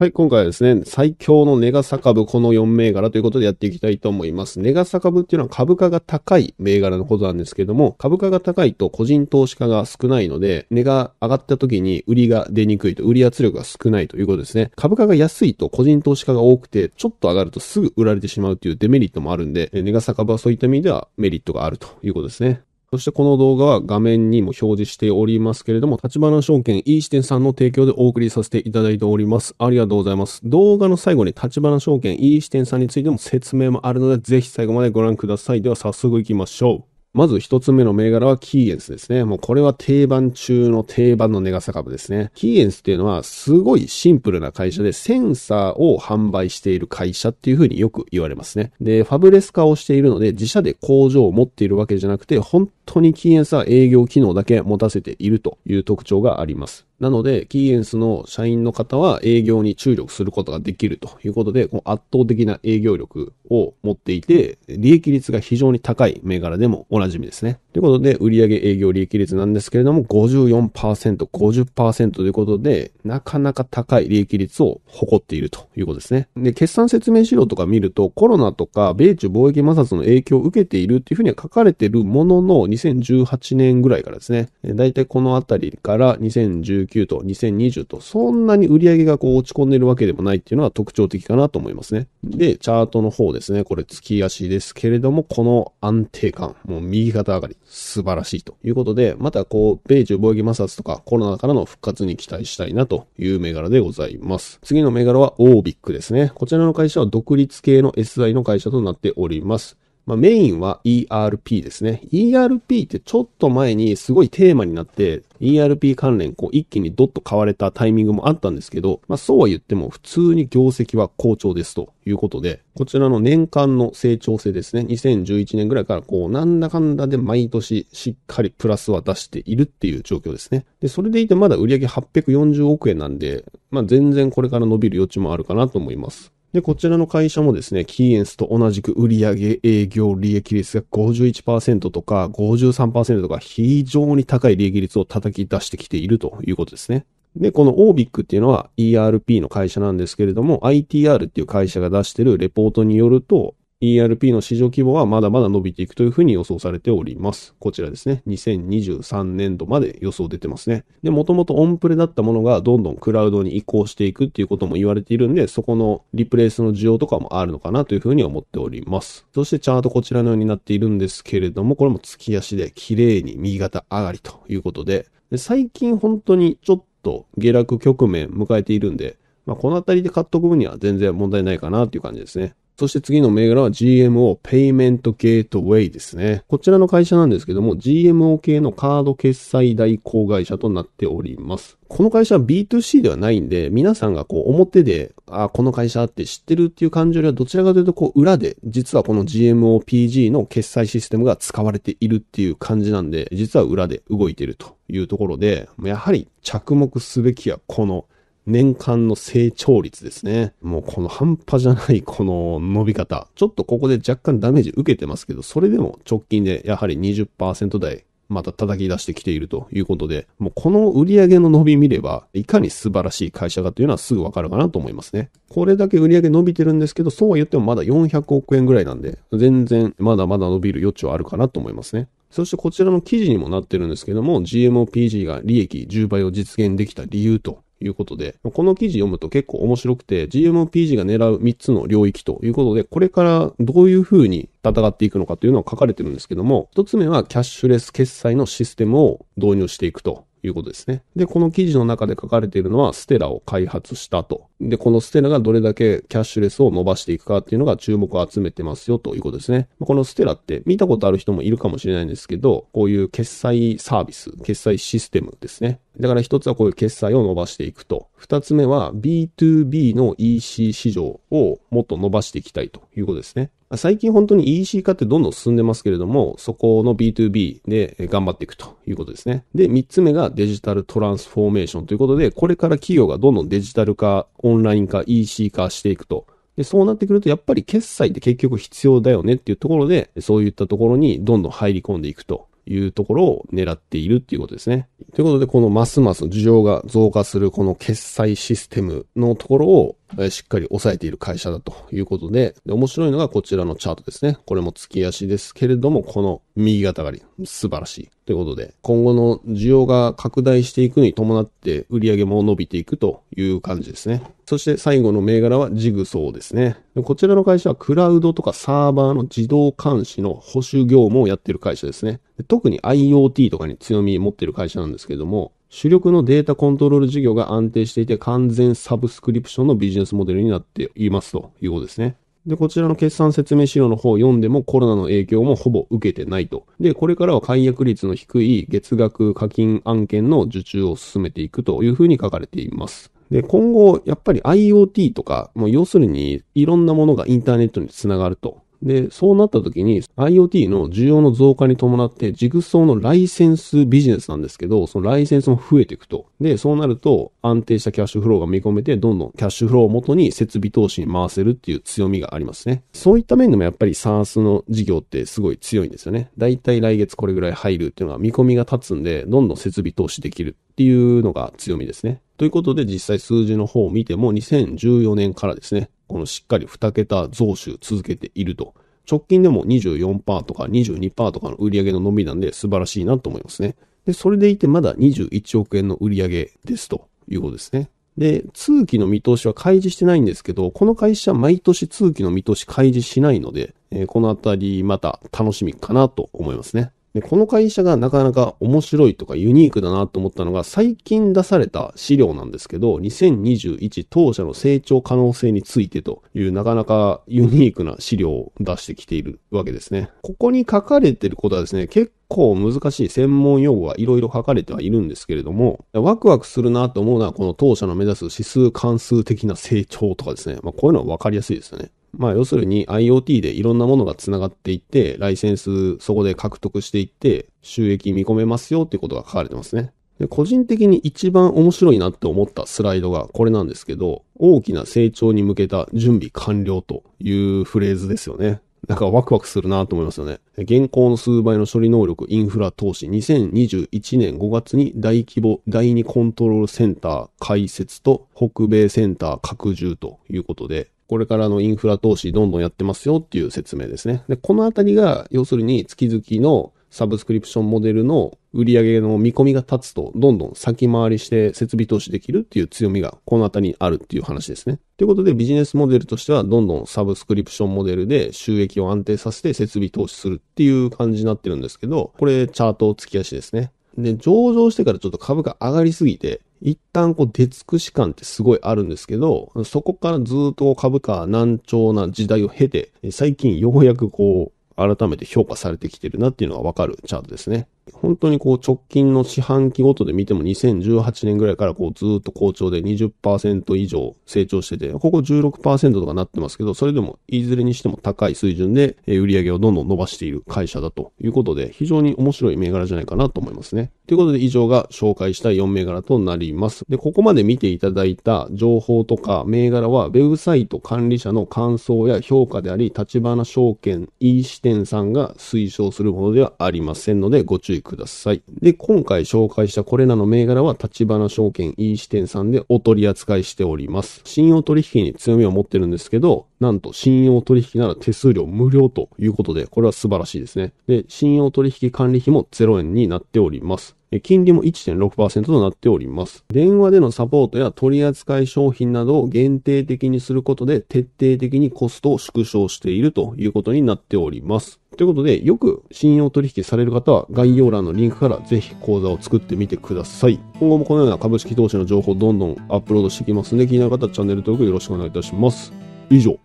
はい、今回はですね、最強のネガサ株、この4銘柄ということでやっていきたいと思います。ネガサ株っていうのは株価が高い銘柄のことなんですけども、株価が高いと個人投資家が少ないので、値が上がった時に売りが出にくいと、売り圧力が少ないということですね。株価が安いと個人投資家が多くて、ちょっと上がるとすぐ売られてしまうというデメリットもあるんで、ネガサ株はそういった意味ではメリットがあるということですね。そしてこの動画は画面にも表示しておりますけれども、立花証券 E 支店さんの提供でお送りさせていただいております。ありがとうございます。動画の最後に立花証券 E 支店さんについても説明もあるので、ぜひ最後までご覧ください。では早速行きましょう。まず一つ目の銘柄はキーエンスですね。もうこれは定番中の定番のネガサ株ですね。キーエンスっていうのはすごいシンプルな会社でセンサーを販売している会社っていうふうによく言われますね。で、ファブレス化をしているので自社で工場を持っているわけじゃなくて本当にキーエンスは営業機能だけ持たせているという特徴があります。なので、キーエンスの社員の方は営業に注力することができるということで、この圧倒的な営業力を持っていて、利益率が非常に高い銘柄でもおなじみですね。ということで、売上営業利益率なんですけれども、54%、50%ということで、なかなか高い利益率を誇っているということですね。で、決算説明資料とか見ると、コロナとか米中貿易摩擦の影響を受けているっていうふうには書かれているものの、2018年ぐらいからですね、だいたいこのあたりから2019と2020と、そんなに売上がこう落ち込んでいるわけでもないっていうのは特徴的かなと思いますね。で、チャートの方ですね、これ月足ですけれども、この安定感、もう右肩上がり。素晴らしいということで、またこう、米中貿易摩擦とかコロナからの復活に期待したいなという銘柄でございます。次の銘柄はオービックですね。こちらの会社は独立系の SI の会社となっております。まあ、メインは ERP ですね。ERP ってちょっと前にすごいテーマになって、ERP 関連こう一気にドッと買われたタイミングもあったんですけど、まあ、そうは言っても普通に業績は好調ですということで、こちらの年間の成長性ですね。2011年ぐらいからこうなんだかんだで毎年しっかりプラスは出しているっていう状況ですね。で、それでいてまだ売上840億円なんで、まあ、全然これから伸びる余地もあるかなと思います。で、こちらの会社もですね、キーエンスと同じく売上営業利益率が51%とか53%とか非常に高い利益率を叩き出してきているということですね。で、この o ビ i c っていうのは ERP の会社なんですけれども、ITR っていう会社が出してるレポートによると、ERP の市場規模はまだまだ伸びていくというふうに予想されております。こちらですね。2023年度まで予想出てますね。で、もともとオンプレだったものがどんどんクラウドに移行していくっていうことも言われているんで、そこのリプレイスの需要とかもあるのかなというふうに思っております。そしてチャートこちらのようになっているんですけれども、これも月足で綺麗に右肩上がりということで、で最近本当にちょっと下落局面迎えているんで、まあ、このあたりで買っとく分には全然問題ないかなっていう感じですね。そして次の銘柄は GMO ペイメント a t e ウェイですね。こちらの会社なんですけども、GMO 系のカード決済代行会社となっております。この会社は B2C ではないんで、皆さんがこう表で、あ、この会社って知ってるっていう感じよりはどちらかというとこう裏で、実はこの GMOPG の決済システムが使われているっていう感じなんで、実は裏で動いているというところで、やはり着目すべきはこの年間の成長率ですね。もうこの半端じゃないこの伸び方。ちょっとここで若干ダメージ受けてますけど、それでも直近でやはり20%台また叩き出してきているということで、もうこの売り上げの伸び見れば、いかに素晴らしい会社かというのはすぐわかるかなと思いますね。これだけ売り上げ伸びてるんですけど、そうは言ってもまだ400億円ぐらいなんで、全然まだまだ伸びる余地はあるかなと思いますね。そしてこちらの記事にもなってるんですけども、GMOPG が利益10倍を実現できた理由ということで、この記事読むと結構面白くて、GMPG が狙う3つの領域ということで、これからどういう風に戦っていくのかというのは書かれてるんですけども、1つ目はキャッシュレス決済のシステムを導入していくということですね。で、この記事の中で書かれているのは、ステラを開発したと。で、このステラがどれだけキャッシュレスを伸ばしていくかっていうのが注目を集めてますよということですね。このステラって見たことある人もいるかもしれないんですけど、こういう決済サービス、決済システムですね。だから一つはこういう決済を伸ばしていくと。二つ目は B2B の EC 市場をもっと伸ばしていきたいということですね。最近本当に EC 化ってどんどん進んでますけれども、そこの B2B で頑張っていくということですね。で、三つ目がデジタルトランスフォーメーションということで、これから企業がどんどんデジタル化、オンライン化、EC 化していくと。で、そうなってくると、やっぱり決済って結局必要だよねっていうところで、そういったところにどんどん入り込んでいくというところを狙っているっていうことですね。ということで、このますます需要が増加するこの決済システムのところをえしっかり抑えている会社だということでで、面白いのがこちらのチャートですね。これも月足ですけれども、この右肩上がり、素晴らしい。ということで、今後の需要が拡大していくに伴って売り上げも伸びていくという感じですね。そして最後の銘柄はジグソーですね。こちらの会社はクラウドとかサーバーの自動監視の保守業務をやってる会社ですね。特に IoT とかに強み持ってる会社なんですけども、主力のデータコントロール事業が安定していて完全サブスクリプションのビジネスモデルになっていますということですね。で、こちらの決算説明資料の方を読んでもコロナの影響もほぼ受けてないと。で、これからは解約率の低い月額課金案件の受注を進めていくというふうに書かれています。で、今後、やっぱり IoT とか、もう要するにいろんなものがインターネットにつながると。で、そうなった時に IoT の需要の増加に伴ってジグソーのライセンスビジネスなんですけど、そのライセンスも増えていくと。で、そうなると安定したキャッシュフローが見込めて、どんどんキャッシュフローを元に設備投資に回せるっていう強みがありますね。そういった面でもやっぱり SARS の事業ってすごい強いんですよね。だいたい来月これぐらい入るっていうのは見込みが立つんで、どんどん設備投資できるっていうのが強みですね。ということで実際数字の方を見ても2014年からですね、このしっかり2桁増収続けていると。直近でも24%とか22%とかの売り上げの伸びなんで素晴らしいなと思いますね。で、それでいてまだ21億円の売り上げですということですね。で、通期の見通しは開示してないんですけど、この会社毎年通期の見通し開示しないので、えー、このあたりまた楽しみかなと思いますね。で、この会社がなかなか面白いとかユニークだなと思ったのが最近出された資料なんですけど、2021当社の成長可能性についてというなかなかユニークな資料を出してきているわけですね。ここに書かれてることはですね、結構難しい専門用語がいろいろ書かれてはいるんですけれども、ワクワクするなと思うのはこの当社の目指す指数関数的な成長とかですね。まあこういうのはわかりやすいですよね。まあ要するに IoT でいろんなものが繋がっていって、ライセンスそこで獲得していって、収益見込めますよっていうことが書かれてますね。で個人的に一番面白いなって思ったスライドがこれなんですけど、大きな成長に向けた準備完了というフレーズですよね。なんかワクワクするなと思いますよね。現行の数倍の処理能力インフラ投資2021年5月に大規模第2コントロールセンター開設と北米センター拡充ということで、これからのインフラ投資どんどんやってますよっていう説明ですね。で、このあたりが、要するに月々のサブスクリプションモデルの売り上げの見込みが立つと、どんどん先回りして設備投資できるっていう強みがこの辺りにあるっていう話ですね。ということでビジネスモデルとしては、どんどんサブスクリプションモデルで収益を安定させて設備投資するっていう感じになってるんですけど、これチャート付き足ですね。で、上場してからちょっと株価上がりすぎて、一旦こう出尽くし感ってすごいあるんですけど、そこからずっと株価難聴な時代を経て、最近ようやくこう、改めて評価されてきてるなっていうのがわかるチャートですね。本当にこう直近の四半期ごとで見ても2018年ぐらいからこうずっと好調で20%以上成長してて、ここ16%とかなってますけど、それでもいずれにしても高い水準で売り上げをどんどん伸ばしている会社だということで、非常に面白い銘柄じゃないかなと思いますね。ということで以上が紹介した4銘柄となります。で、ここまで見ていただいた情報とか銘柄は、ウェブサイト管理者の感想や評価であり、立花証券 E 支店さんが推奨するものではありませんので、ご注意意ください。で、今回紹介したこれらの銘柄は、立花証券 E 支店さんでお取り扱いしております。信用取引に強みを持ってるんですけど、なんと信用取引なら手数料無料ということで、これは素晴らしいですね。で、信用取引管理費も0円になっております。金利も1.6%となっております。電話でのサポートや取扱い商品などを限定的にすることで徹底的にコストを縮小しているということになっております。ということで、よく信用取引される方は概要欄のリンクからぜひ講座を作ってみてください。今後もこのような株式投資の情報をどんどんアップロードしていきますので、気になる方はチャンネル登録よろしくお願いいたします。以上。